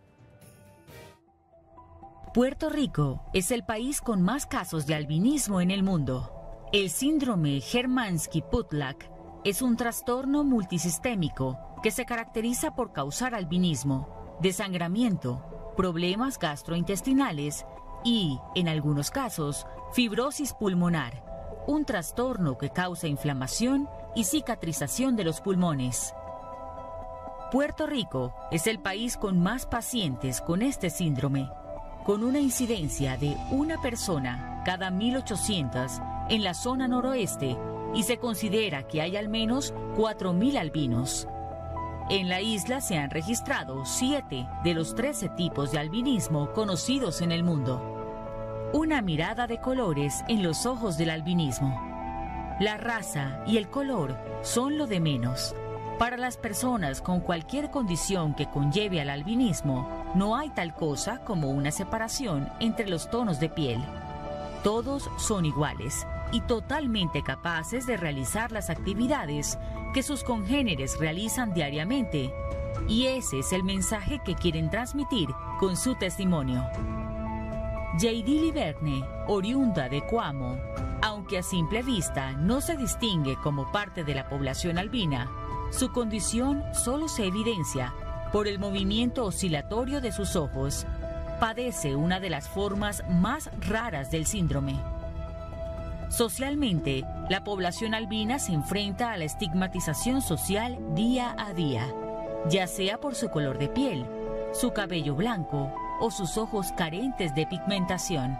Puerto Rico es el país con más casos de albinismo en el mundo. El síndrome Hermansky-Putlak es un trastorno multisistémico que se caracteriza por causar albinismo, desangramiento, problemas gastrointestinales y, en algunos casos, fibrosis pulmonar, un trastorno que causa inflamación y cicatrización de los pulmones. Puerto Rico es el país con más pacientes con este síndrome, con una incidencia de una persona cada 1.800 en la zona noroeste y se considera que hay al menos 4.000 albinos. En la isla se han registrado 7 de los 13 tipos de albinismo conocidos en el mundo. Una mirada de colores en los ojos del albinismo. La raza y el color son lo de menos. Para las personas con cualquier condición que conlleve al albinismo, no hay tal cosa como una separación entre los tonos de piel. Todos son iguales y totalmente capaces de realizar las actividades que sus congéneres realizan diariamente. Y ese es el mensaje que quieren transmitir con su testimonio. J.D. Liberne, oriunda de Cuamo, aunque a simple vista no se distingue como parte de la población albina, su condición solo se evidencia por el movimiento oscilatorio de sus ojos. Padece una de las formas más raras del síndrome. Socialmente, la población albina se enfrenta a la estigmatización social día a día, ya sea por su color de piel, su cabello blanco o sus ojos carentes de pigmentación.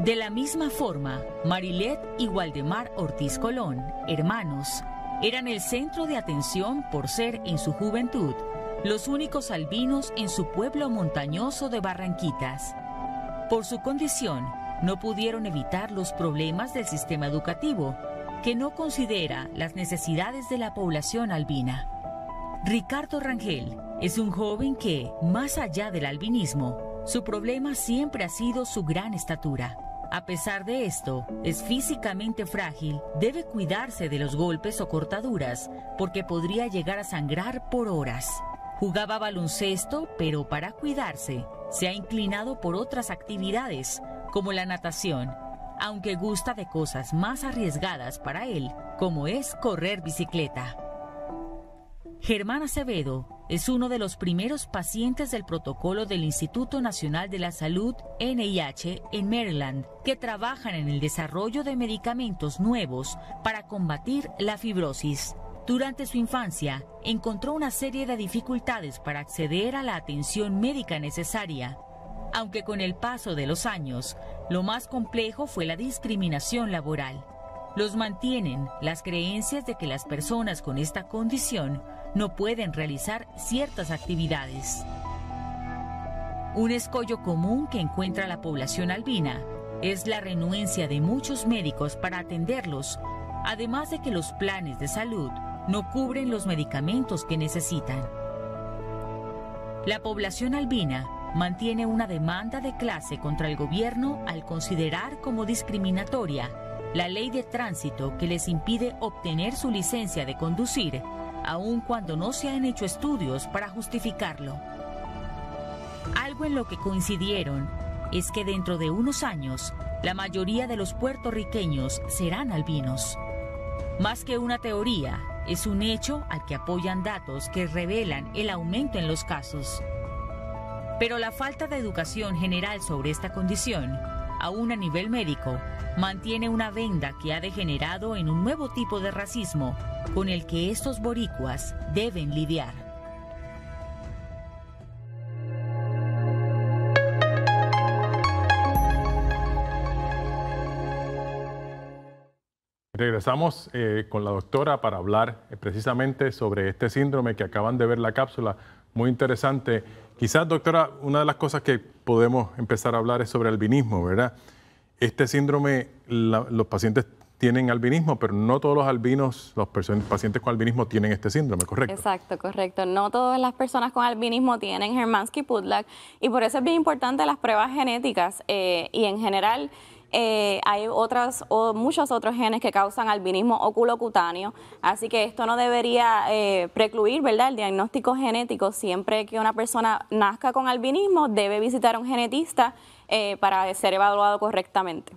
De la misma forma, Marilet y Waldemar Ortiz Colón, hermanos, eran el centro de atención por ser en su juventud los únicos albinos en su pueblo montañoso de Barranquitas. Por su condición, no pudieron evitar los problemas del sistema educativo, que no considera las necesidades de la población albina. Ricardo Rangel es un joven que, más allá del albinismo, su problema siempre ha sido su gran estatura. A pesar de esto, es físicamente frágil, debe cuidarse de los golpes o cortaduras, porque podría llegar a sangrar por horas. Jugaba baloncesto, pero para cuidarse, se ha inclinado por otras actividades, como la natación, aunque gusta de cosas más arriesgadas para él, como es correr bicicleta. Germán Acevedo es uno de los primeros pacientes del protocolo del Instituto Nacional de la Salud, NIH, en Maryland, que trabajan en el desarrollo de medicamentos nuevos para combatir la fibrosis. Durante su infancia, encontró una serie de dificultades para acceder a la atención médica necesaria, aunque con el paso de los años, lo más complejo fue la discriminación laboral. Los mantienen las creencias de que las personas con esta condición no pueden realizar ciertas actividades. Un escollo común que encuentra la población albina es la renuencia de muchos médicos para atenderlos, además de que los planes de salud no cubren los medicamentos que necesitan. La población albina mantiene una demanda de clase contra el gobierno al considerar como discriminatoria la ley de tránsito que les impide obtener su licencia de conducir aun cuando no se han hecho estudios para justificarlo. Algo en lo que coincidieron es que dentro de unos años, la mayoría de los puertorriqueños serán albinos. Más que una teoría, es un hecho al que apoyan datos que revelan el aumento en los casos. Pero la falta de educación general sobre esta condición, aún a nivel médico, mantiene una venda que ha degenerado en un nuevo tipo de racismo con el que estos boricuas deben lidiar. Regresamos eh, con la doctora para hablar eh, precisamente sobre este síndrome que acaban de ver la cápsula, muy interesante. Quizás, doctora, una de las cosas que podemos empezar a hablar es sobre albinismo, ¿verdad? Este síndrome, los pacientes tienen albinismo, pero no todos los albinos, los pacientes con albinismo tienen este síndrome, ¿correcto? Exacto, correcto. No todas las personas con albinismo tienen Hermansky-Pudlak y por eso es bien importante las pruebas genéticas eh, y en general eh, hay otras o muchos otros genes que causan albinismo oculocutáneo, así que esto no debería eh, precluir, ¿verdad? El diagnóstico genético siempre que una persona nazca con albinismo debe visitar a un genetista eh, para ser evaluado correctamente.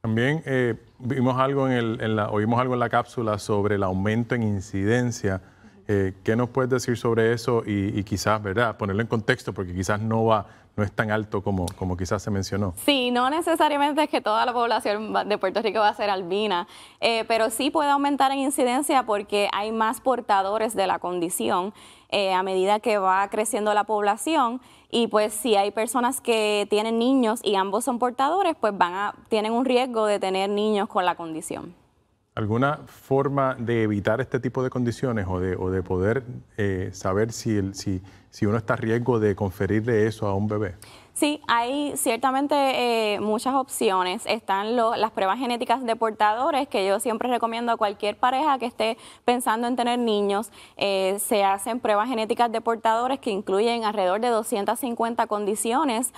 También eh, vimos algo en la, oímos algo en la cápsula sobre el aumento en incidencia eh, ¿Qué nos puedes decir sobre eso y, quizás, verdad, ponerlo en contexto porque quizás no va, no es tan alto como, como quizás se mencionó? Sí, no necesariamente es que toda la población de Puerto Rico va a ser albina, eh, pero sí puede aumentar en incidencia porque hay más portadores de la condición eh, a medida que va creciendo la población. Y pues si hay personas que tienen niños y ambos son portadores, pues van a, tienen un riesgo de tener niños con la condición alguna forma de evitar este tipo de condiciones o de, o de poder eh, saber si, si, uno está a riesgo de conferirle eso a un bebé? Sí, hay ciertamente eh, muchas opciones. Están las pruebas genéticas de portadores, que yo siempre recomiendo a cualquier pareja que esté pensando en tener niños. Eh, se hacen pruebas genéticas de portadores que incluyen alrededor de 250 condiciones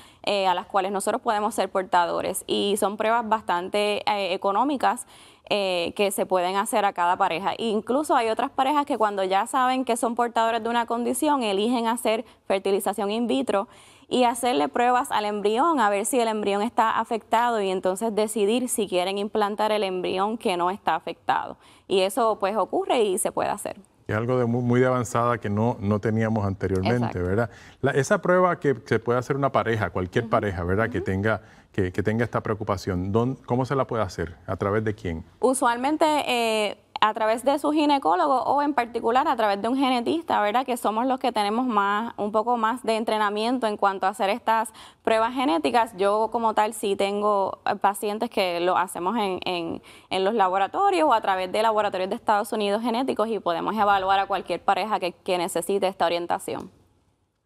a las cuales nosotros podemos ser portadores. Y son pruebas bastante económicas eh, que se pueden hacer a cada pareja. Incluso hay otras parejas que cuando ya saben que son portadores de una condición, eligen hacer fertilización in vitro y hacerle pruebas al embrión, a ver si el embrión está afectado y entonces decidir si quieren implantar el embrión que no está afectado. Y eso pues ocurre y se puede hacer. Es algo de muy, muy, avanzada que no, no teníamos anteriormente, ¿verdad? esa prueba que se puede hacer una pareja, cualquier pareja, ¿verdad? Que tenga que, tenga esta preocupación, ¿cómo se la puede hacer? ¿A través de quién? Usualmente... Eh, a través de su ginecólogo o en particular a través de un genetista, ¿verdad? Que somos los que tenemos más, un poco más de entrenamiento en cuanto a hacer estas pruebas genéticas. Yo como tal sí tengo eh, pacientes que lo hacemos en, en, en los laboratorios o a través de laboratorios de Estados Unidos genéticos y podemos evaluar a cualquier pareja que necesite esta orientación.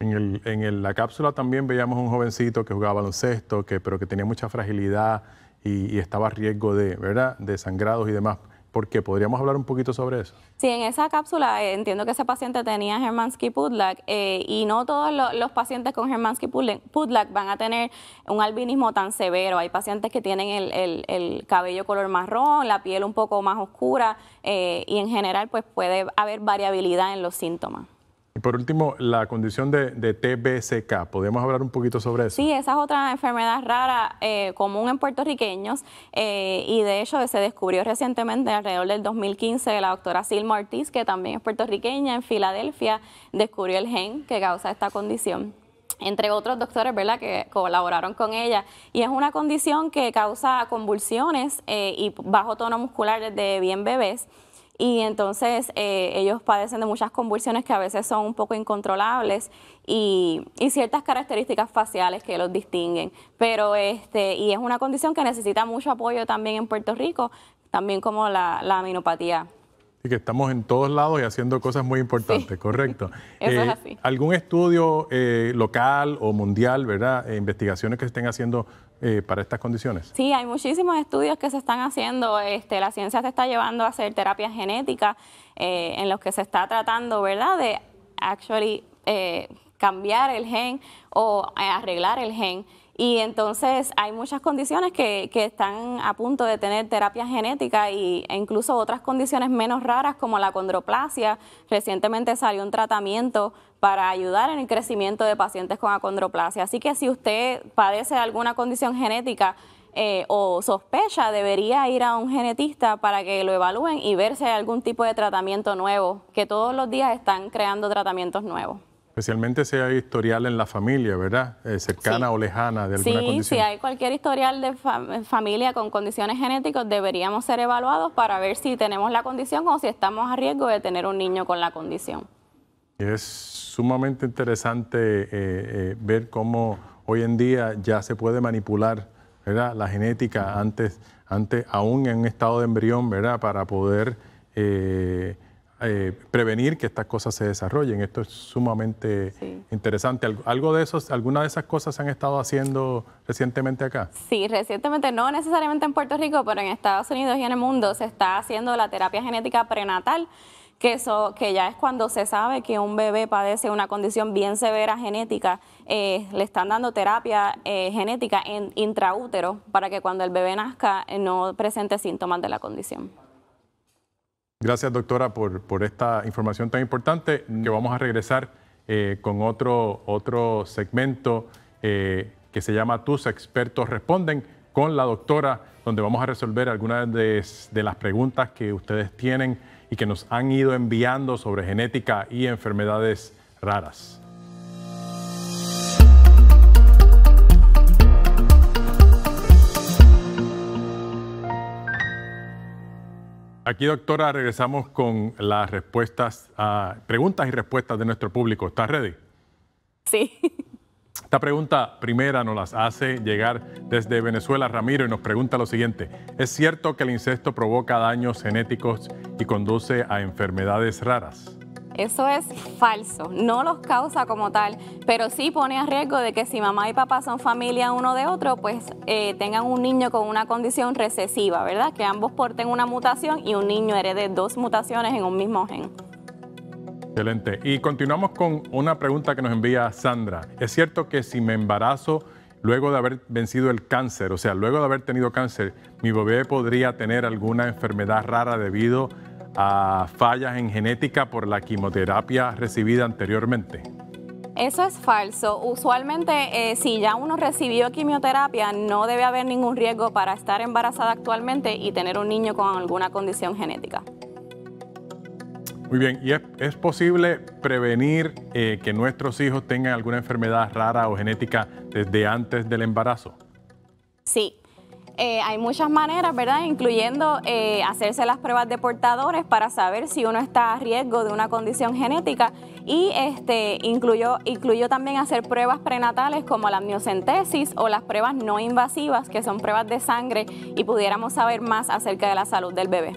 En, el, en la cápsula también veíamos un jovencito que jugaba baloncesto, que, pero que tenía mucha fragilidad y, estaba a riesgo de, ¿verdad?, de sangrados y demás. ¿Por qué? ¿Podríamos hablar un poquito sobre eso? Sí, en esa cápsula eh, entiendo que ese paciente tenía Hermansky-Pudlak eh, y no todos los pacientes con Hermansky-Pudlak van a tener un albinismo tan severo. Hay pacientes que tienen el, el cabello color marrón, la piel un poco más oscura eh, y en general pues puede haber variabilidad en los síntomas. Y por último, la condición de, de, TBCK, ¿podemos hablar un poquito sobre eso? Sí, esa es otra enfermedad rara eh, común en puertorriqueños eh, y de hecho se descubrió recientemente, alrededor del 2015, la doctora Silma Ortiz, que también es puertorriqueña, en Filadelfia, descubrió el gen que causa esta condición entre otros doctores, ¿verdad?, que colaboraron con ella. Y es una condición que causa convulsiones eh, y bajo tono muscular desde bien bebés y entonces eh, ellos padecen de muchas convulsiones que a veces son un poco incontrolables y, ciertas características faciales que los distinguen. Pero este, y es una condición que necesita mucho apoyo también en Puerto Rico, también como la, aminopatía. Y que estamos en todos lados y haciendo cosas muy importantes, correcto. Eso es eh, así. ¿Algún estudio eh, local o mundial, verdad? investigaciones que se estén haciendo eh, para estas condiciones? Sí, hay muchísimos estudios que se están haciendo. Este, la ciencia se está llevando a hacer terapia genética eh, en los que se está tratando, ¿verdad?, de actually eh, cambiar el gen o arreglar el gen. Y entonces hay muchas condiciones que, están a punto de tener terapia genética y, e incluso otras condiciones menos raras como la condroplasia. Recientemente salió un tratamiento para ayudar en el crecimiento de pacientes con acondroplasia. Así que si usted padece alguna condición genética, eh, o sospecha, debería ir a un genetista para que lo evalúen y ver si hay algún tipo de tratamiento nuevo, que todos los días están creando tratamientos nuevos. Especialmente si hay historial en la familia, ¿verdad? Eh, cercana o lejana de alguna condición. Sí, si hay cualquier historial de eh, familia con condiciones genéticas, deberíamos ser evaluados para ver si tenemos la condición o si estamos a riesgo de tener un niño con la condición. Es sumamente interesante eh, ver cómo hoy en día ya se puede manipular la genética antes, antes, aún en un estado de embrión, ¿verdad? Para poder eh, prevenir que estas cosas se desarrollen. Esto es sumamente interesante. ¿Algo, de esos, ¿Alguna de esas cosas se han estado haciendo recientemente acá? Sí, recientemente, no necesariamente en Puerto Rico, pero en Estados Unidos y en el mundo se está haciendo la terapia genética prenatal. Que, eso, que, ya es cuando se sabe que un bebé padece una condición bien severa genética, eh, le están dando terapia eh, genética en intraútero para que cuando el bebé nazca no presente síntomas de la condición. Gracias, doctora, por, esta información tan importante, que vamos a regresar eh, con otro, segmento eh, que se llama Tus expertos responden con la doctora, donde vamos a resolver algunas de las preguntas que ustedes tienen y que nos han ido enviando sobre genética y enfermedades raras. Aquí, doctora, regresamos con las respuestas, preguntas y respuestas de nuestro público. ¿Estás ready? Sí. Esta pregunta primera nos las hace llegar desde Venezuela Ramiro y nos pregunta lo siguiente. ¿Es cierto que el incesto provoca daños genéticos y conduce a enfermedades raras? Eso es falso, no los causa como tal, pero sí pone a riesgo de que si mamá y papá son familia uno de otro, pues eh, tengan un niño con una condición recesiva, ¿verdad? Que ambos porten una mutación y un niño herede dos mutaciones en un mismo gen. Excelente. Y continuamos con una pregunta que nos envía Sandra. ¿Es cierto que si me embarazo luego de haber vencido el cáncer, o sea, luego de haber tenido cáncer, mi bebé podría tener alguna enfermedad rara debido a a fallas en genética por la quimioterapia recibida anteriormente? Eso es falso. Usualmente, eh, si ya uno recibió quimioterapia, no debe haber ningún riesgo para estar embarazada actualmente y tener un niño con alguna condición genética. Muy bien, ¿y es, posible prevenir eh, que nuestros hijos tengan alguna enfermedad rara o genética desde antes del embarazo? Sí, eh, hay muchas maneras, ¿verdad? Incluyendo eh, hacerse las pruebas de portadores para saber si uno está a riesgo de una condición genética y este, incluyó, también hacer pruebas prenatales como la amniocentesis o las pruebas no invasivas, que son pruebas de sangre y pudiéramos saber más acerca de la salud del bebé.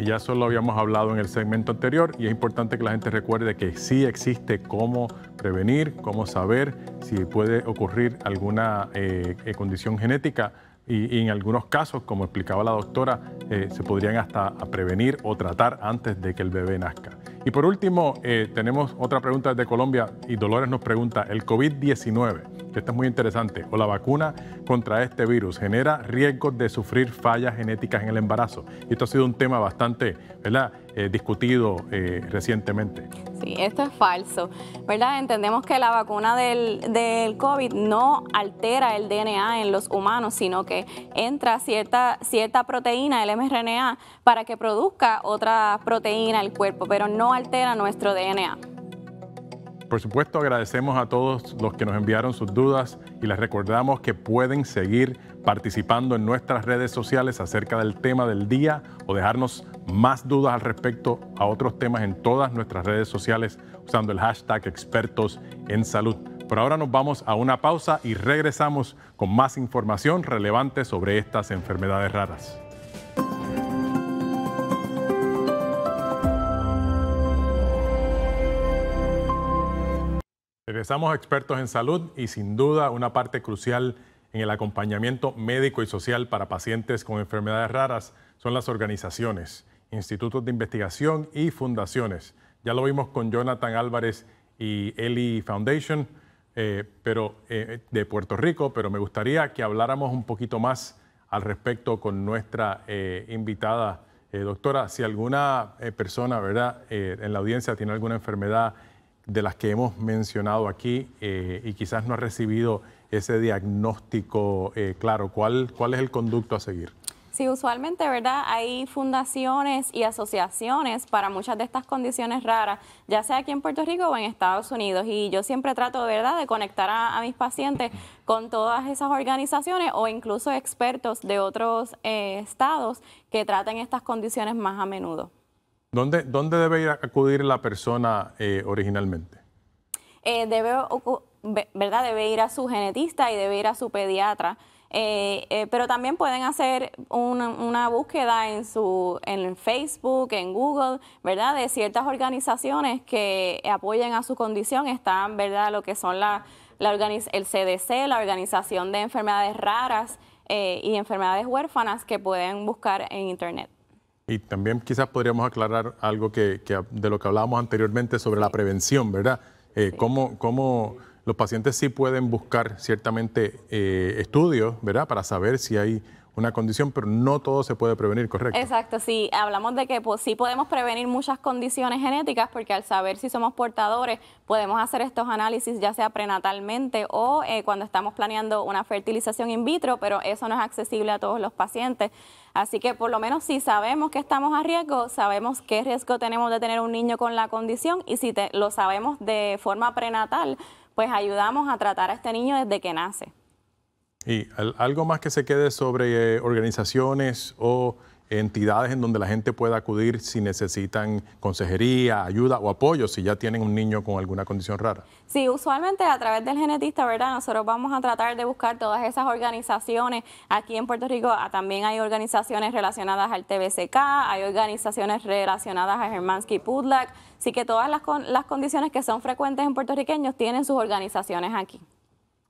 Ya eso lo habíamos hablado en el segmento anterior y es importante que la gente recuerde que sí existe cómo prevenir, cómo saber si puede ocurrir alguna eh, condición genética y, en algunos casos, como explicaba la doctora, eh, se podrían hasta prevenir o tratar antes de que el bebé nazca. Y por último, eh, tenemos otra pregunta desde Colombia y Dolores nos pregunta, ¿el COVID-19 esto es muy interesante, o la vacuna contra este virus genera riesgos de sufrir fallas genéticas en el embarazo. Y esto ha sido un tema bastante, ¿verdad? Eh, discutido eh, recientemente. Sí, esto es falso, ¿verdad? Entendemos que la vacuna del, COVID no altera el DNA en los humanos, sino que entra cierta, cierta proteína, el mRNA, para que produzca otra proteína el cuerpo, pero no altera nuestro DNA por supuesto, agradecemos a todos los que nos enviaron sus dudas y les recordamos que pueden seguir participando en nuestras redes sociales acerca del tema del día o dejarnos más dudas al respecto a otros temas en todas nuestras redes sociales usando el hashtag expertos en salud. Por ahora nos vamos a una pausa y regresamos con más información relevante sobre estas enfermedades raras. Regresamos a expertos en salud y sin duda una parte crucial en el acompañamiento médico y social para pacientes con enfermedades raras son las organizaciones, institutos de investigación y fundaciones. Ya lo vimos con Jonathan Álvarez y Eli Foundation eh, pero, eh, de Puerto Rico, pero me gustaría que habláramos un poquito más al respecto con nuestra eh, invitada. doctora, si alguna persona ¿verdad? en la audiencia tiene alguna enfermedad de las que hemos mencionado aquí eh, y quizás no ha recibido ese diagnóstico eh, claro? ¿Cuál, es el conducto a seguir? Sí, usualmente, ¿verdad? Hay fundaciones y asociaciones para muchas de estas condiciones raras, ya sea aquí en Puerto Rico o en Estados Unidos. Y yo siempre trato, ¿verdad?, de conectar a, mis pacientes con todas esas organizaciones o incluso expertos de otros eh, estados que traten estas condiciones más a menudo. ¿Dónde, debe ir a acudir la persona eh, originalmente? Eh, debe, ¿verdad? debe ir a su genetista y debe ir a su pediatra. Eh, pero también pueden hacer una, búsqueda en su en Facebook, en Google, ¿verdad? De ciertas organizaciones que apoyen a su condición. Están, ¿verdad? Lo que son la, la el CDC, la Organización de Enfermedades Raras y Enfermedades Huérfanas que pueden buscar en Internet. Y también quizás podríamos aclarar algo que, de lo que hablábamos anteriormente sobre la prevención, ¿verdad? Eh, Como cómo, los pacientes sí pueden buscar ciertamente eh, estudios, ¿verdad? Para saber si hay una condición, pero no todo se puede prevenir, ¿correcto? Exacto, sí, hablamos de que pues, sí podemos prevenir muchas condiciones genéticas porque al saber si somos portadores podemos hacer estos análisis ya sea prenatalmente o eh, cuando estamos planeando una fertilización in vitro, pero eso no es accesible a todos los pacientes. Así que por lo menos si sabemos que estamos a riesgo, sabemos qué riesgo tenemos de tener un niño con la condición y si lo sabemos de forma prenatal, pues ayudamos a tratar a este niño desde que nace. Y algo más que se quede sobre eh, organizaciones o entidades en donde la gente pueda acudir si necesitan consejería, ayuda o apoyo, si ya tienen un niño con alguna condición rara. Sí, usualmente a través del genetista, ¿verdad? Nosotros vamos a tratar de buscar todas esas organizaciones. Aquí en Puerto Rico ah, también hay organizaciones relacionadas al TBCK, hay organizaciones relacionadas a Hermansky Pudlak, así que todas las, las condiciones que son frecuentes en puertorriqueños tienen sus organizaciones aquí.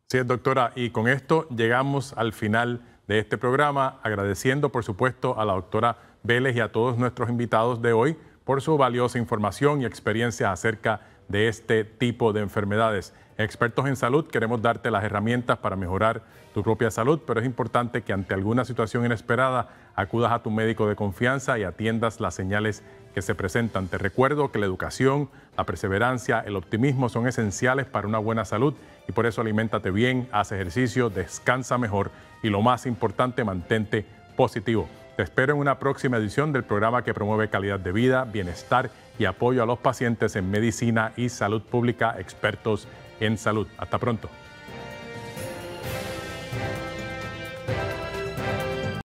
Sí, doctora, y con esto llegamos al final de este programa, agradeciendo por supuesto a la doctora Vélez y a todos nuestros invitados de hoy por su valiosa información y experiencia acerca de este tipo de enfermedades. Expertos en salud, queremos darte las herramientas para mejorar tu propia salud, pero es importante que ante alguna situación inesperada acudas a tu médico de confianza y atiendas las señales que se presentan. Te recuerdo que la educación, la perseverancia, el optimismo son esenciales para una buena salud y por eso alimentate bien, haz ejercicio, descansa mejor y lo más importante, mantente positivo. Te espero en una próxima edición del programa que promueve calidad de vida, bienestar y apoyo a los pacientes en medicina y salud pública, expertos en salud. Hasta pronto.